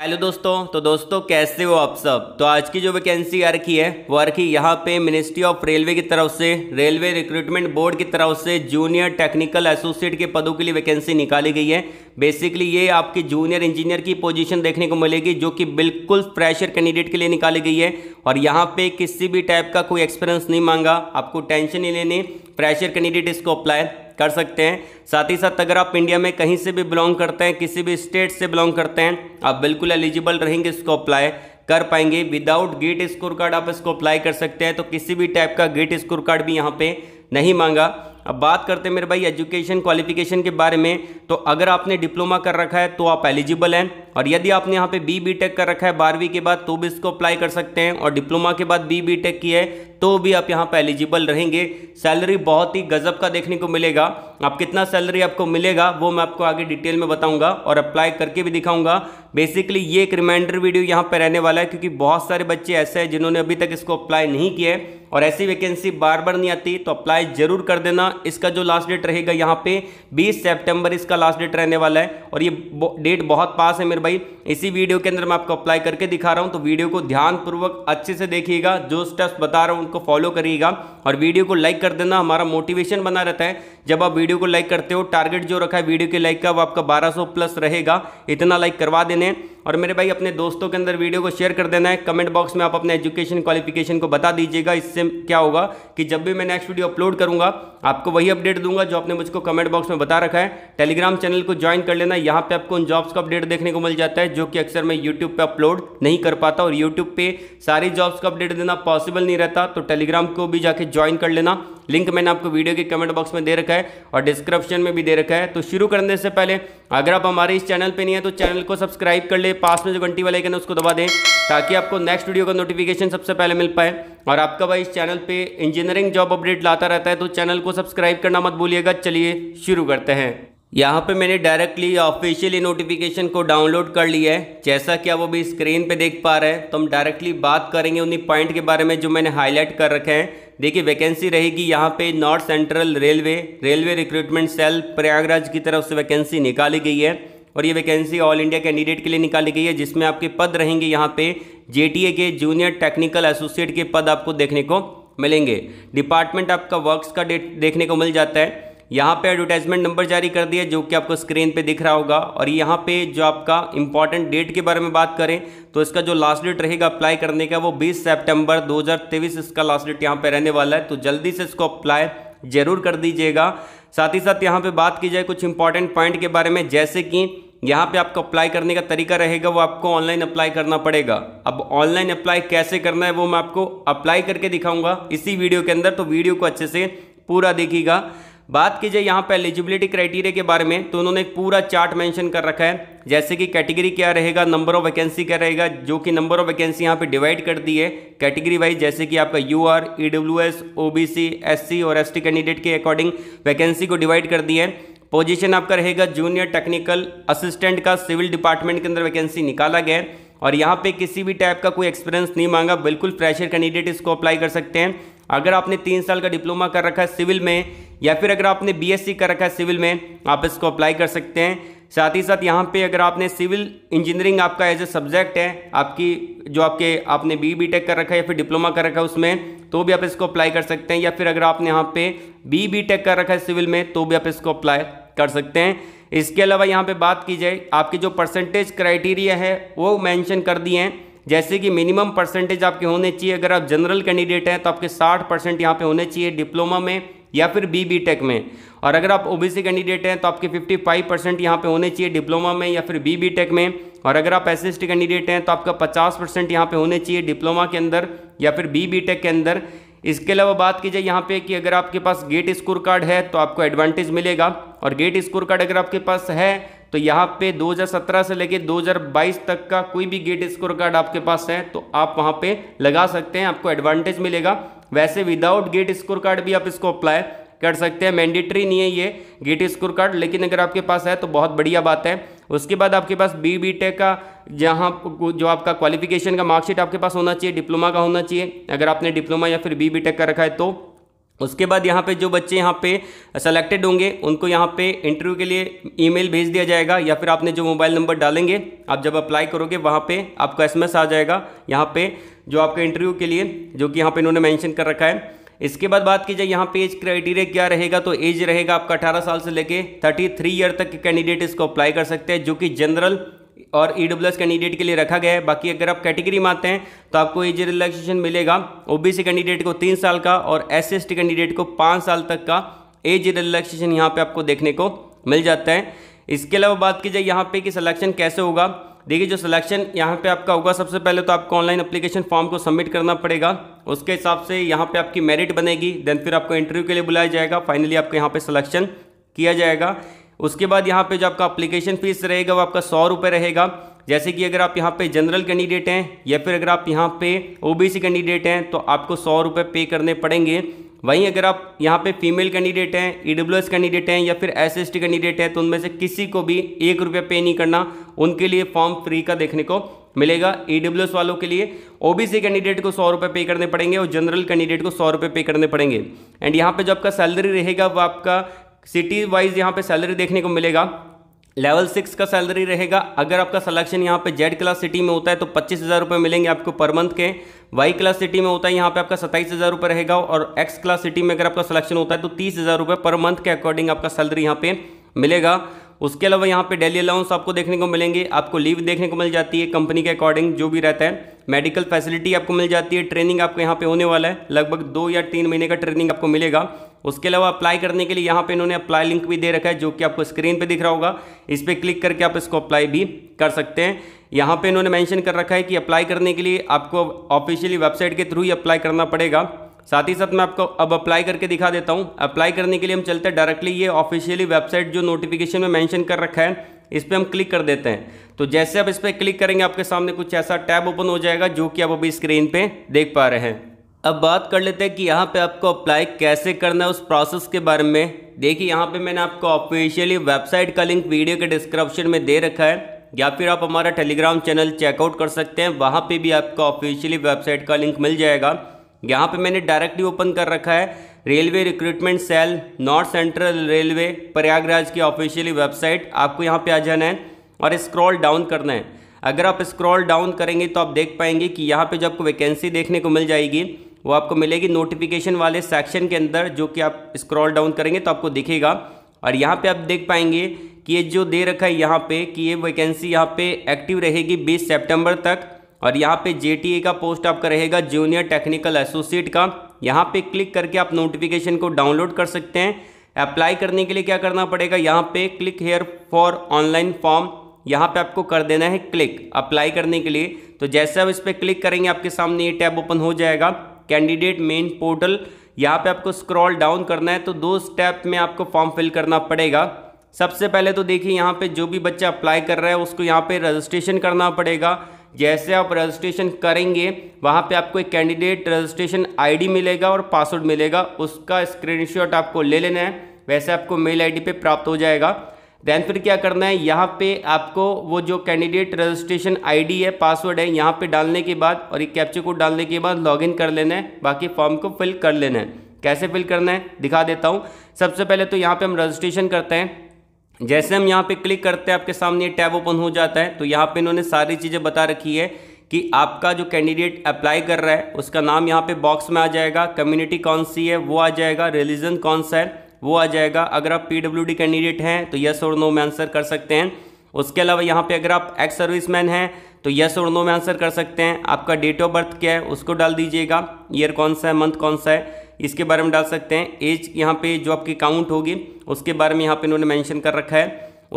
hello दोस्तों तो दोस्तों कैसे हो आप सब तो आज की जो वैकेंसी आ रखी है वो आ रखी यहाँ पे मिनिस्ट्री ऑफ रेलवे की तरफ से रेलवे रिक्रूटमेंट बोर्ड की तरफ से जूनियर टेक्निकल एसोसिएट के पदों के लिए वैकेंसी निकाली गई है बेसिकली ये आपकी जूनियर इंजीनियर की पोजीशन देखने को मिलेगी जो कि बिल्कुल फ्रेशर कैंडिडेट के लिए निकाली गई है और यहाँ पे किसी भी टाइप का कोई एक्सपीरियंस नहीं मांगा आपको टेंशन नहीं लेनी फ्रेशर कैंडिडेट इसको अप्लाई कर सकते हैं साथ ही साथ अगर आप इंडिया में कहीं से भी बिलोंग करते हैं किसी भी स्टेट से बिलोंग करते हैं आप बिल्कुल एलिजिबल रहेंगे इसको अप्लाई कर पाएंगे विदाउट गेट स्कोर कार्ड आप इसको अप्लाई कर सकते हैं तो किसी भी टाइप का गेट स्कोर कार्ड भी यहाँ पे नहीं मांगा अब बात करते हैं मेरे भाई एजुकेशन क्वालिफिकेशन के बारे में तो अगर आपने डिप्लोमा कर रखा है तो आप एलिजिबल हैं और यदि आपने यहाँ पे बी बी टेक कर रखा है बारहवीं के बाद तो भी इसको अप्लाई कर सकते हैं और डिप्लोमा के बाद बी बी टेक की है तो भी आप यहाँ पर एलिजिबल रहेंगे सैलरी बहुत ही गजब का देखने को मिलेगा आप कितना सैलरी आपको मिलेगा वो मैं आपको आगे डिटेल में बताऊंगा और अप्लाई करके भी दिखाऊंगा बेसिकली ये एक रिमाइंडर वीडियो यहाँ पर रहने वाला है क्योंकि बहुत सारे बच्चे ऐसे हैं जिन्होंने अभी तक इसको अप्लाई नहीं किया है और ऐसी वैकेंसी बार बार नहीं आती तो अप्लाई जरूर कर देना इसका जो लास्ट डेट रहेगा यहाँ पे 20 सितंबर इसका लास्ट डेट रहने वाला है और ये डेट बहुत पास है मेरे भाई इसी वीडियो के अंदर मैं आपको अप्लाई करके दिखा रहा हूँ तो वीडियो को ध्यानपूर्वक अच्छे से देखिएगा जो स्टेप्स बता रहा हूँ उनको फॉलो करिएगा और वीडियो को लाइक कर देना हमारा मोटिवेशन बना रहता है जब आप वीडियो को लाइक करते हो टारगेट जो रखा है वीडियो के लाइक का वो आपका बारह प्लस रहेगा इतना लाइक करवा देने और मेरे भाई अपने दोस्तों के अंदर वीडियो को शेयर कर देना है कमेंट बॉक्स में आप अपने एजुकेशन क्वालिफिकेशन को बता दीजिएगा इससे क्या होगा कि जब भी मैं नेक्स्ट वीडियो अपलोड करूंगा आपका आपको वही अपडेट दूंगा जो आपने मुझको कमेंट बॉक्स में बता रखा है टेलीग्राम चैनल को ज्वाइन कर लेना यहाँ पे आपको उन जॉब्स का अपडेट देखने को मिल जाता है जो कि अक्सर मैं यूट्यूब पे अपलोड नहीं कर पाता और यूट्यूब पे सारी जॉब्स का अपडेट देना पॉसिबल नहीं रहता तो टेलीग्राम को भी जाके ज्वाइन कर लेना लिंक मैंने आपको वीडियो के कमेंट बॉक्स में दे रखा है और डिस्क्रिप्शन में भी दे रखा है तो शुरू करने से पहले अगर आप हमारे इस चैनल पर नहीं है तो चैनल को सब्सक्राइब कर ले पास में जो घंटी वाले कहना उसको दबा दें ताकि आपको नेक्स्ट वीडियो का नोटिफिकेशन सबसे पहले मिल पाए और आपका भाई इस चैनल पे इंजीनियरिंग जॉब अपडेट लाता रहता है तो चैनल को सब्सक्राइब करना मत भूलिएगा चलिए शुरू करते हैं यहाँ पे मैंने डायरेक्टली ऑफिशियली नोटिफिकेशन को डाउनलोड कर लिया है जैसा कि आप अभी स्क्रीन पे देख पा रहे हैं तो हम डायरेक्टली बात करेंगे उन्हीं पॉइंट के बारे में जो मैंने हाईलाइट कर रखे हैं देखिए वैकेंसी रहेगी यहाँ पे north central railway railway recruitment cell Prayagraj की तरफ से वैकेंसी निकाली गई है और ये वैकेंसी ऑल इंडिया कैंडिडेट के लिए निकाली गई है जिसमें आपके पद रहेंगे यहाँ पे जे के जूनियर टेक्निकल एसोसिएट के पद आपको देखने को मिलेंगे डिपार्टमेंट आपका वर्क्स का डेट देखने को मिल जाता है यहाँ पे एडवर्टाइजमेंट नंबर जारी कर दिया जो कि आपको स्क्रीन पे दिख रहा होगा और यहाँ पे जो आपका इंपॉर्टेंट डेट के बारे में बात करें तो इसका जो लास्ट डेट रहेगा अप्लाई करने का वो 20 सितंबर 2023 इसका लास्ट डेट यहाँ पे रहने वाला है तो जल्दी से इसको अप्लाई जरूर कर दीजिएगा साथ ही साथ यहाँ पर बात की जाए कुछ इंपॉर्टेंट पॉइंट के बारे में जैसे कि यहाँ पे आपको अप्लाई करने का तरीका रहेगा वो आपको ऑनलाइन अप्लाई करना पड़ेगा अब ऑनलाइन अप्लाई कैसे करना है वो मैं आपको अप्लाई करके दिखाऊंगा इसी वीडियो के अंदर तो वीडियो को अच्छे से पूरा देखिएगा बात की जाए यहाँ पे एलिजिबिलिटी क्राइटेरिया के बारे में तो उन्होंने एक पूरा चार्ट मेंशन कर रखा है जैसे कि कैटेगरी क्या रहेगा नंबर ऑफ वैकेंसी क्या रहेगा जो कि नंबर ऑफ वैकेंसी यहाँ पे डिवाइड कर दी है कैटेगरी वाइज जैसे कि आपका U R E W S O B C S C और एस टी कैंडिडेट के अकॉर्डिंग वैकेंसी को डिवाइड कर दी है पोजीशन आपका रहेगा जूनियर टेक्निकल असिस्टेंट का सिविल डिपार्टमेंट के अंदर वैकेंसी निकाला गया है और यहाँ पे किसी भी टाइप का कोई एक्सपीरियंस नहीं मांगा बिल्कुल फ्रेशर कैंडिडेट इसको अप्लाई कर सकते हैं अगर आपने तीन साल का डिप्लोमा कर रखा है सिविल में या फिर अगर आपने बी कर रखा है सिविल में आप इसको अप्लाई कर सकते हैं साथ ही साथ यहाँ पे अगर आपने सिविल इंजीनियरिंग आपका एज ए सब्जेक्ट है आपकी जो आपके आपने बी बी टेक कर रखा है या फिर डिप्लोमा कर रखा है उसमें तो भी आप इसको अप्लाई कर सकते हैं या फिर अगर आपने यहाँ पे बी बी टेक कर रखा है सिविल में तो भी आप इसको अप्लाई कर सकते हैं इसके अलावा यहाँ पे बात की जाए आपके जो परसेंटेज क्राइटेरिया है वो मैंशन कर दिए हैं जैसे कि मिनिमम परसेंटेज आपके होने चाहिए अगर आप जनरल कैंडिडेट हैं तो आपके साठ परसेंट यहाँ होने चाहिए डिप्लोमा में या फिर बी बी टेक में और अगर आप ओबीसी कैंडिडेट हैं तो आपके 55 परसेंट यहाँ पर होने चाहिए डिप्लोमा में या फिर बी बी टेक में और अगर आप एस एस टी कैंडिडेट हैं तो आपका 50 परसेंट यहाँ पर होने चाहिए डिप्लोमा के अंदर या फिर बी बी टेक के अंदर इसके अलावा बात की जाए यहाँ पे कि अगर आपके पास गेट स्कोर कार्ड है तो आपको एडवांटेज मिलेगा और गेट स्कोर कार्ड अगर आपके पास है तो यहाँ पे 2017 से लेके 2022 तक का कोई भी गेट स्कोर कार्ड आपके पास है तो आप वहाँ पे लगा सकते हैं आपको एडवांटेज मिलेगा वैसे विदाउट गेट स्कोर कार्ड भी आप इसको अप्लाई कर सकते हैं मैंडेटरी नहीं है ये गेट स्कोर कार्ड लेकिन अगर आपके पास है तो बहुत बढ़िया बात है उसके बाद आपके पास बी बी टेक का जहाँ जो आपका क्वालिफिकेशन का मार्कशीट आपके पास होना चाहिए डिप्लोमा का होना चाहिए अगर आपने डिप्लोमा या फिर बी बी टेक का रखा है तो उसके बाद यहाँ पे जो बच्चे यहाँ पे सेलेक्टेड होंगे उनको यहाँ पे इंटरव्यू के लिए ईमेल भेज दिया जाएगा या फिर आपने जो मोबाइल नंबर डालेंगे आप जब अप्लाई करोगे वहाँ पे आपका एसएमएस आ जाएगा यहाँ पे जो आपके इंटरव्यू के लिए जो कि यहाँ पे इन्होंने मेंशन कर रखा है इसके बाद बात की जाए यहाँ पे एज क्राइटेरिया क्या रहेगा तो एज रहेगा आपका अठारह साल से लेकर थर्टी ईयर तक के कैंडिडेट इसको अप्लाई कर सकते हैं जो कि जनरल और ई e कैंडिडेट के लिए रखा गया है बाकी अगर आप कैटेगरी में आते हैं तो आपको एज रिलैक्सेशन मिलेगा ओबीसी कैंडिडेट को तीन साल का और एस सी कैंडिडेट को पाँच साल तक का एज रिलैक्सेशन यहाँ पे आपको देखने को मिल जाता है इसके अलावा बात की जाए यहाँ पे कि सिलेक्शन कैसे होगा देखिए जो सिलेक्शन यहाँ पे आपका होगा सबसे पहले तो आपको ऑनलाइन एप्लीकेशन फॉर्म को सबमिट करना पड़ेगा उसके हिसाब से यहाँ पे आपकी मेरिट बनेगी देन फिर आपको इंटरव्यू के लिए बुलाया जाएगा फाइनली आपको यहाँ पे सिलेक्शन किया जाएगा उसके बाद यहाँ पे जो आपका अप्लीकेशन फ़ीस रहेगा वो आपका सौ रुपये रहेगा जैसे कि अगर आप यहाँ पे जनरल कैंडिडेट हैं या फिर अगर आप यहाँ पे ओबीसी कैंडिडेट हैं तो आपको सौ रुपये पे करने पड़ेंगे वहीं अगर आप यहाँ पे फीमेल कैंडिडेट हैं ई e कैंडिडेट हैं या फिर एस एस कैंडिडेट हैं तो उनमें से किसी को भी एक रुपये पे नहीं करना उनके लिए फॉर्म फ्री का देखने को मिलेगा ई e वालों के लिए ओबीसी कैंडिडेट को सौ रुपये पे करने पड़ेंगे और जनरल कैंडिडेट को सौ रुपये पे करने पड़ेंगे एंड यहाँ पे जो आपका सैलरी रहेगा वो आपका सिटी वाइज यहाँ पे सैलरी देखने को मिलेगा लेवल सिक्स का सैलरी रहेगा अगर आपका सिलेक्शन यहाँ पे जेड क्लास सिटी में होता है तो पच्चीस हज़ार रुपये मिलेंगे आपको पर मंथ के वाई क्लास सिटी में होता है यहाँ पे आपका सत्ताईस हज़ार रुपये रहेगा और एक्स क्लास सिटी में अगर आपका सिलेक्शन होता है तो तीस हज़ार रुपये पर मंथ के अकॉर्डिंग आपका सैलरी यहाँ पे मिलेगा उसके अलावा यहाँ पे डेली अलाउंस आपको देखने को मिलेंगे आपको लीव देखने को मिल जाती है कंपनी के अकॉर्डिंग जो भी रहता है मेडिकल फैसिलिटी आपको मिल जाती है ट्रेनिंग आपको यहाँ पे होने वाला है लगभग दो या तीन महीने का ट्रेनिंग आपको मिलेगा उसके अलावा अप्लाई करने के लिए यहाँ पे इन्होंने अप्लाई लिंक भी दे रखा है जो कि आपको स्क्रीन पे दिख रहा होगा इस पर क्लिक करके आप इसको अप्लाई भी कर सकते हैं यहाँ पे इन्होंने मेंशन कर रखा है कि अप्लाई करने के लिए आपको ऑफिशियली वेबसाइट के थ्रू ही अप्लाई करना पड़ेगा साथ ही साथ मैं आपको अब अप्लाई करके दिखा देता हूँ अप्लाई करने के लिए हम चलते हैं डायरेक्टली ये ऑफिशियली वेबसाइट जो नोटिफिकेशन में मैंशन कर रखा है इस पर हम क्लिक कर देते हैं तो जैसे आप इस पर क्लिक करेंगे आपके सामने कुछ ऐसा टैब ओपन हो जाएगा जो कि आप अभी स्क्रीन पर देख पा रहे हैं अब बात कर लेते हैं कि यहाँ पे आपको अप्लाई कैसे करना है उस प्रोसेस के बारे में देखिए यहाँ पे मैंने आपको ऑफिशियली वेबसाइट का लिंक वीडियो के डिस्क्रिप्शन में दे रखा है या फिर आप हमारा टेलीग्राम चैनल चेकआउट कर सकते हैं वहाँ पे भी आपको ऑफिशियली वेबसाइट का लिंक मिल जाएगा यहाँ पे मैंने डायरेक्टली ओपन कर रखा है railway recruitment cell north central railway Prayagraj की ऑफिशियली वेबसाइट आपको यहाँ पर आ जाना है और स्क्रॉल डाउन करना है अगर आप स्क्रॉल डाउन करेंगे तो आप देख पाएंगे कि यहाँ पर जो आपको वैकेंसी देखने को मिल जाएगी वो आपको मिलेगी नोटिफिकेशन वाले सेक्शन के अंदर जो कि आप स्क्रॉल डाउन करेंगे तो आपको दिखेगा और यहाँ पे आप देख पाएंगे कि ये जो दे रखा है यहाँ पे कि ये वैकेंसी यहाँ पे एक्टिव रहेगी 20 सितंबर तक और यहाँ पे जे का पोस्ट आपका रहेगा जूनियर टेक्निकल एसोसिएट का यहाँ पे क्लिक करके आप नोटिफिकेशन को डाउनलोड कर सकते हैं अप्लाई करने के लिए क्या करना पड़ेगा यहाँ पे click here for online form यहाँ पे आपको कर देना है क्लिक अप्लाई करने के लिए तो जैसे आप इस पर क्लिक करेंगे आपके सामने ये टैब ओपन हो जाएगा कैंडिडेट मेन पोर्टल यहाँ पे आपको स्क्रॉल डाउन करना है तो दो स्टेप में आपको फॉर्म फिल करना पड़ेगा सबसे पहले तो देखिए यहाँ पे जो भी बच्चा अप्लाई कर रहा है उसको यहाँ पे रजिस्ट्रेशन करना पड़ेगा जैसे आप रजिस्ट्रेशन करेंगे वहाँ पे आपको एक कैंडिडेट रजिस्ट्रेशन आईडी मिलेगा और पासवर्ड मिलेगा उसका स्क्रीनशॉट आपको ले लेना है वैसे आपको मेल आईडी पे प्राप्त हो जाएगा दैन फिर क्या करना है यहाँ पे आपको वो जो कैंडिडेट रजिस्ट्रेशन आईडी है पासवर्ड है यहाँ पे डालने के बाद और एक कैप्चर कोड डालने के बाद लॉगिन कर लेना है बाकी फॉर्म को फिल कर लेना है कैसे फिल करना है दिखा देता हूँ सबसे पहले तो यहाँ पे हम रजिस्ट्रेशन करते हैं जैसे हम यहाँ पे क्लिक करते हैं आपके सामने ये टैब ओपन हो जाता है तो यहाँ पे इन्होंने सारी चीज़ें बता रखी है कि आपका जो कैंडिडेट अप्लाई कर रहा है उसका नाम यहाँ पे बॉक्स में आ जाएगा कम्युनिटी कौन सी है वो आ जाएगा रिलीजन कौन सा है वो आ जाएगा अगर आप डी कैंडिडेट हैं तो यस और नो में आंसर कर सकते हैं उसके अलावा यहाँ पे अगर आप एक्स सर्विस मैन हैं तो यस और नो में आंसर कर सकते हैं आपका डेट ऑफ बर्थ क्या है उसको डाल दीजिएगा ईयर कौन सा है मंथ कौन सा है इसके बारे में डाल सकते हैं एज यहाँ पे जो आपकी काउंट होगी उसके बारे में यहाँ पे इन्होंने मेंशन कर रखा है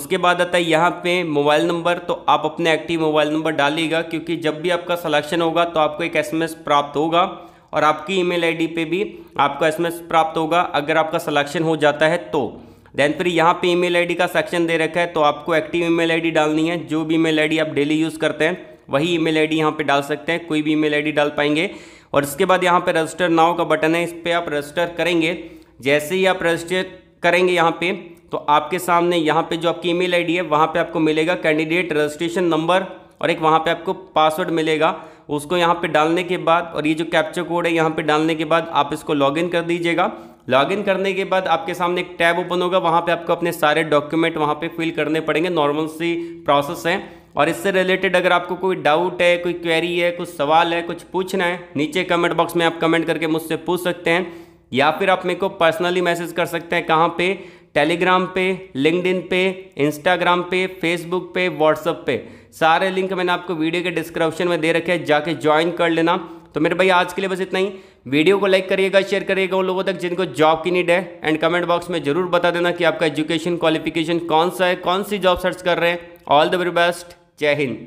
उसके बाद आता है यहाँ पे मोबाइल नंबर तो आप अपने एक्टिव मोबाइल नंबर डालिएगा क्योंकि जब भी आपका सलेक्शन होगा तो आपको एक एस प्राप्त होगा और आपकी ईमेल आईडी पे भी आपका एसएमएस प्राप्त होगा अगर आपका सलेक्शन हो जाता है तो देन फिर यहाँ पे ईमेल आईडी का सेक्शन दे रखा है तो आपको एक्टिव ईमेल आईडी डालनी है जो भी ईमेल आईडी आप डेली यूज़ करते हैं वही ईमेल आईडी यहाँ पे डाल सकते हैं कोई भी ईमेल आईडी डाल पाएंगे और इसके बाद यहाँ पे रजिस्टर नाव का बटन है इस पर आप रजिस्टर करेंगे जैसे ही आप रजिस्टर करेंगे यहाँ पर तो आपके सामने यहाँ पर जो आपकी ई मेल है वहाँ पर आपको मिलेगा कैंडिडेट रजिस्ट्रेशन नंबर और एक वहाँ पे आपको पासवर्ड मिलेगा उसको यहाँ पे डालने के बाद और ये जो कैप्चर कोड है यहाँ पे डालने के बाद आप इसको लॉगिन कर दीजिएगा लॉगिन करने के बाद आपके सामने एक टैब ओपन होगा वहाँ पे आपको अपने सारे डॉक्यूमेंट वहाँ पे फिल करने पड़ेंगे नॉर्मल सी प्रोसेस है और इससे रिलेटेड अगर आपको कोई डाउट है कोई क्वेरी है कुछ सवाल है कुछ पूछना है नीचे कमेंट बॉक्स में आप कमेंट करके मुझसे पूछ सकते हैं या फिर आप मेरे को पर्सनली मैसेज कर सकते हैं कहाँ पे टेलीग्राम पे लिंकड पे इंस्टाग्राम पे फेसबुक पे व्हाट्सअप पे सारे लिंक मैंने आपको वीडियो के डिस्क्रिप्शन में दे रखे हैं जाके ज्वाइन कर लेना तो मेरे भाई आज के लिए बस इतना ही वीडियो को लाइक करिएगा शेयर करिएगा उन लोगों तक जिनको जॉब की नीड है एंड कमेंट बॉक्स में जरूर बता देना कि आपका एजुकेशन क्वालिफिकेशन कौन सा है कौन सी जॉब सर्च कर रहे हैं ऑल द वेरी बेस्ट जय हिंद